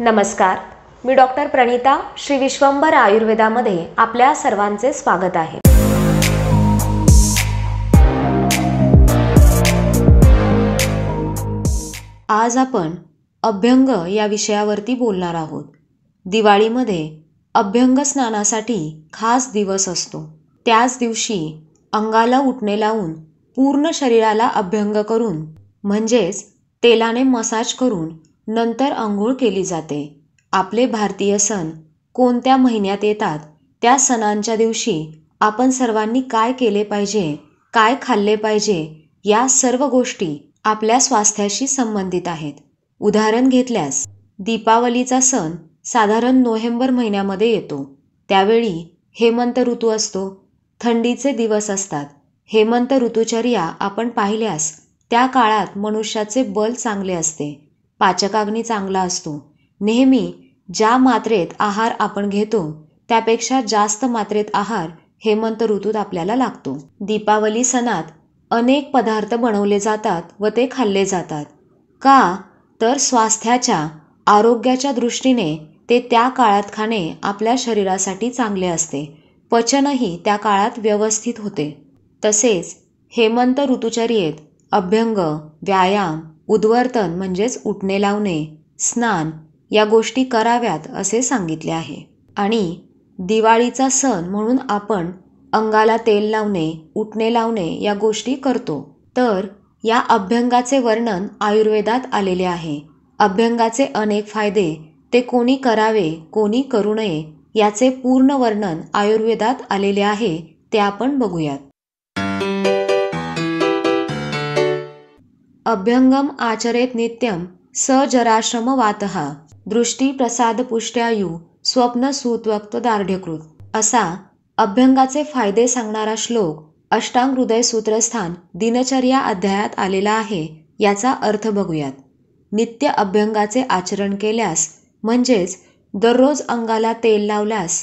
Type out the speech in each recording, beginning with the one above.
नमस्कार मी डॉक्टर प्रणिता श्री विश्वंभर आयुर्वेदामध्ये आपल्या सर्वांचे स्वागत आहे आज आपण अभ्यंग या विषयावरती बोलणार आहोत दिवाळीमध्ये अभ्यंग स्नानासाठी खास दिवस असतो त्याच दिवशी अंगाला उठणे लावून पूर्ण शरीराला अभ्यंग करून म्हणजेच तेलाने मसाज करून नंतर अंघोळ केली जाते आपले भारतीय सण कोणत्या महिन्यात येतात त्या सणांच्या दिवशी आपण सर्वांनी काय केले पाहिजे काय खाल्ले पाहिजे या सर्व गोष्टी आपल्या स्वास्थ्याशी संबंधित आहेत उदाहरण घेतल्यास दीपावलीचा सण साधारण नोव्हेंबर महिन्यामध्ये येतो त्यावेळी हेमंत ऋतू असतो थंडीचे दिवस असतात हेमंत ऋतुचर्या आपण पाहिल्यास त्या काळात मनुष्याचे बल चांगले असते पाचकाग्नी चांगला असतो नेहमी ज्या मात्रेत आहार आपण घेतो त्यापेक्षा जास्त मात्रेत आहार हेमंत ऋतूत आपल्याला लागतो दीपावली सणात अनेक पदार्थ बनवले जातात व ते खाल्ले जातात का तर स्वास्थ्याच्या आरोग्याच्या दृष्टीने ते त्या काळात खाणे आपल्या शरीरासाठी चांगले असते पचनही त्या काळात व्यवस्थित होते तसेच हेमंत ऋतुचर्येत अभ्यंग व्यायाम उद्वर्तन म्हणजेच उठणे लावणे स्नान या गोष्टी कराव्यात असे सांगितले आहे आणि दिवाळीचा सण म्हणून आपण अंगाला तेल लावणे उठणे लावणे या गोष्टी करतो तर या अभ्यंगाचे वर्णन आयुर्वेदात आलेले आहे अभ्यंगाचे अनेक फायदे ते कोणी करावे कोणी करू नये याचे पूर्ण वर्णन आयुर्वेदात आलेले आहे ते आपण बघूयात अभ्यंगम आचरेत नित्यम स स्वप्न सुतवक्त दार्ढ्यकृत असा अभ्यंगाचे फायदे सांगणारा श्लोक अष्टांग हृदय सूत्रस्थान दिनचर्या अध्यायात आलेला आहे याचा अर्थ बघूयात नित्य अभ्यंगाचे आचरण केल्यास म्हणजेच दररोज अंगाला तेल लावल्यास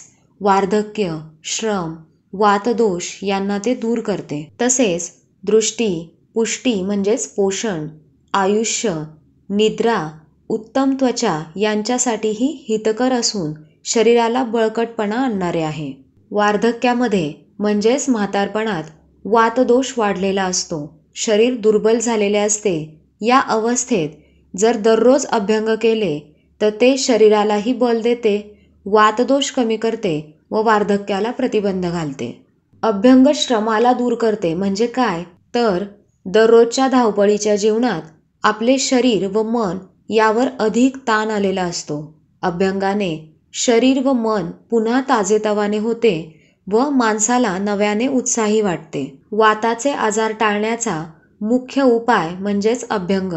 वार्धक्य श्रम वातदोष यांना ते दूर करते तसेच दृष्टी पुष्टी म्हणजेच पोषण आयुष्य निद्रा उत्तम त्वचा यांच्यासाठीही हितकर असून शरीराला बळकटपणा आणणारे आहे वार्धक्यामध्ये म्हणजेच म्हातारपणात वातदोष वाढलेला असतो शरीर दुर्बल झालेले असते या अवस्थेत जर दररोज अभ्यंग केले तर ते शरीरालाही बल देते वातदोष कमी करते व वार्धक्याला प्रतिबंध घालते अभ्यंग श्रमाला दूर करते म्हणजे काय तर दररोजच्या धावपळीच्या जीवनात आपले शरीर व मन यावर अधिक ताण आलेला असतो अभ्यंगाने शरीर व मन पुन्हा ताजेतवाने होते व माणसाला नव्याने उत्साही वाटते वाताचे आजार टाळण्याचा मुख्य उपाय म्हणजेच अभ्यंग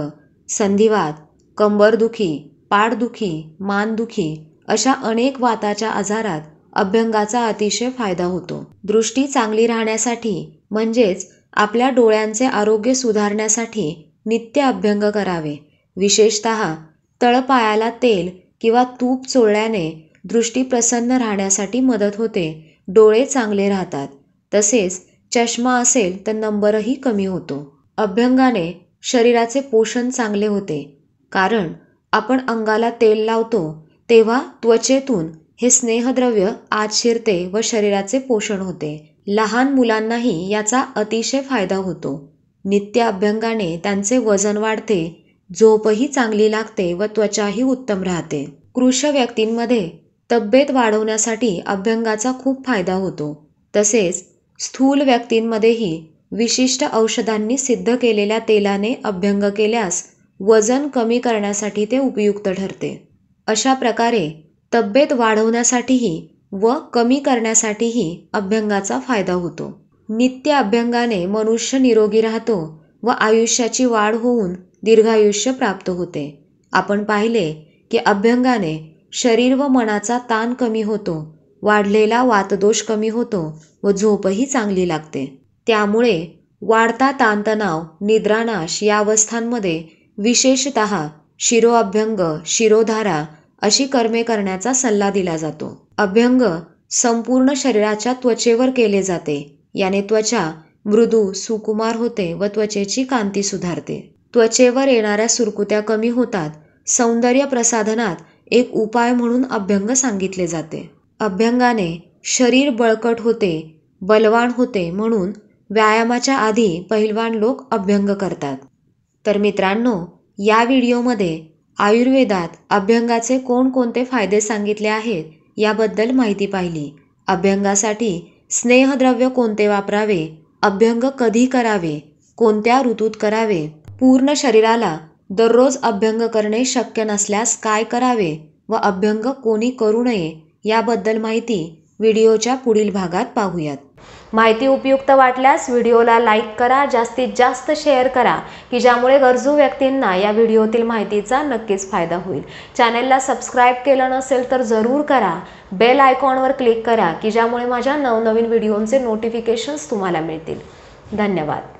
संधिवात कंबरदुखी पाठदुखी मानदुखी अशा अनेक वाताच्या आजारात अभ्यंगाचा अतिशय फायदा होतो दृष्टी चांगली राहण्यासाठी म्हणजेच आपल्या डोळ्यांचे आरोग्य सुधारण्यासाठी नित्य अभ्यंग करावे विशेषत तळपायाला तेल किंवा तूप चोळल्याने दृष्टी प्रसन्न राहण्यासाठी मदत होते डोळे चांगले राहतात तसेच चष्मा असेल तर नंबरही कमी होतो अभ्यंगाने शरीराचे पोषण चांगले होते कारण आपण अंगाला तेल लावतो तेव्हा त्वचेतून हे स्नेहद्रव्य आत शिरते व शरीराचे पोषण होते लहान मुलांनाही याचा अतिशय फायदा होतो नित्य अभ्यंगाने त्यांचे वजन वाढते झोपही चांगली लागते व त्वचाही उत्तम राहते कृष व्यक्तींमध्ये तब्येत वाढवण्यासाठी अभ्यंगाचा खूप फायदा होतो तसेच स्थूल व्यक्तींमध्येही विशिष्ट औषधांनी सिद्ध केलेल्या तेलाने अभ्यंग केल्यास वजन कमी करण्यासाठी ते उपयुक्त ठरते अशा प्रकारे तब्येत वाढवण्यासाठीही व कमी करण्यासाठीही अभ्यंगाचा फायदा होतो नित्य अभ्यंगाने मनुष्य निरोगी राहतो व आयुष्याची वाढ होऊन दीर्घायुष्य प्राप्त होते आपण पाहिले की अभ्यंगाने शरीर व मनाचा ताण कमी होतो वाढलेला वातदोष कमी होतो व झोपही चांगली लागते त्यामुळे वाढता ताणतणाव निद्रानाश या अवस्थांमध्ये विशेषत शिरोअभ्यंग शिरोधारा अशी कर्मे करण्याचा सल्ला दिला जातो अभ्यंग संपूर्ण शरीराच्या त्वचेवर केले जाते याने त्वचा मृदू सुकुमार होते व त्वचेची कांती सुधारते त्वचेवर येणाऱ्या सुरकुत्या कमी होतात सौंदर्य प्रसाधनात एक उपाय म्हणून अभ्यंग सांगितले जाते अभ्यंगाने शरीर बळकट होते बलवान होते म्हणून व्यायामाच्या आधी पहिलवान लोक अभ्यंग करतात तर मित्रांनो या व्हिडिओमध्ये आयुर्वेदात अभ्यंगाचे कोणकोणते फायदे सांगितले आहेत याबद्दल माहिती पाहिली अभ्यंगासाठी स्नेहद्रव्य कोणते वापरावे अभ्यंग कधी करावे कोणत्या ऋतूत करावे पूर्ण शरीराला दररोज अभ्यंग करणे शक्य नसल्यास काय करावे व अभ्यंग कोणी करू नये याबद्दल माहिती व्हिडिओच्या पुढील भागात पाहूयात माहिती उपयुक्त वाटल्यास व्हिडिओला लाईक करा जास्तीत जास्त शेअर करा की ज्यामुळे गरजू व्यक्तींना या व्हिडिओतील माहितीचा नक्कीच फायदा होईल चॅनेलला सबस्क्राईब केलं नसेल तर जरूर करा बेल आयकॉनवर क्लिक करा की ज्यामुळे माझ्या नवनवीन व्हिडिओंचे नोटिफिकेशन्स तुम्हाला मिळतील धन्यवाद